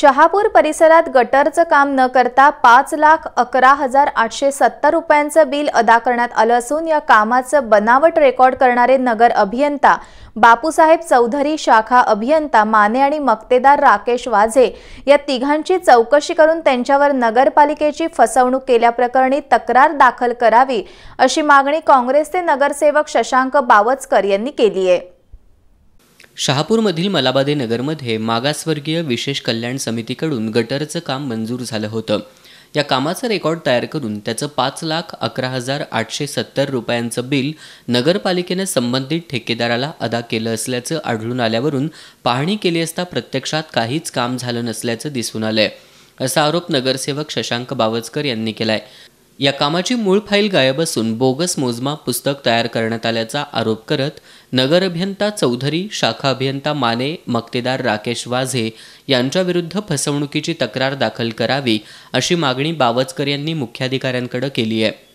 शहापूर परिसरात गटरचं काम न करता पाच लाख अकरा हजार आठशे सत्तर रुपयांचं बिल अदा करण्यात आलं असून या कामाचं बनावट रेकॉर्ड करणारे नगर अभियंता बापूसाहेब चौधरी शाखा अभियंता माने आणि मक्तेदार राकेश वाझे या तिघांची चौकशी करून त्यांच्यावर नगरपालिकेची फसवणूक केल्याप्रकरणी तक्रार दाखल करावी अशी मागणी काँग्रेसचे नगरसेवक शशांक बावचकर यांनी केली आहे शहापूरमधील मलाबादे नगरमध्ये मागासवर्गीय विशेष कल्याण समितीकडून गटरचं काम मंजूर झालं होतं या कामाचा रेकॉर्ड तयार करून त्याचं पाच लाख अकरा हजार आठशे सत्तर रुपयांचं बिल नगरपालिकेनं संबंधित ठेकेदाराला अदा केलं असल्याचं आढळून आल्यावरून पाहणी केली असता प्रत्यक्षात काहीच काम झालं नसल्याचं दिसून आलंय असा आरोप नगरसेवक शशांक बावचकर यांनी केलाय या कामाची मूळ फाईल गायब असून बोगस मोजमा पुस्तक तयार करण्यात आल्याचा आरोप करत नगर अभियंता चौधरी शाखा अभियंता माने मक्तेदार राकेश वाझे यांच्याविरुद्ध फसवणुकीची तक्रार दाखल करावी अशी मागणी बावचकर यांनी मुख्याधिकाऱ्यांकडे केली आहे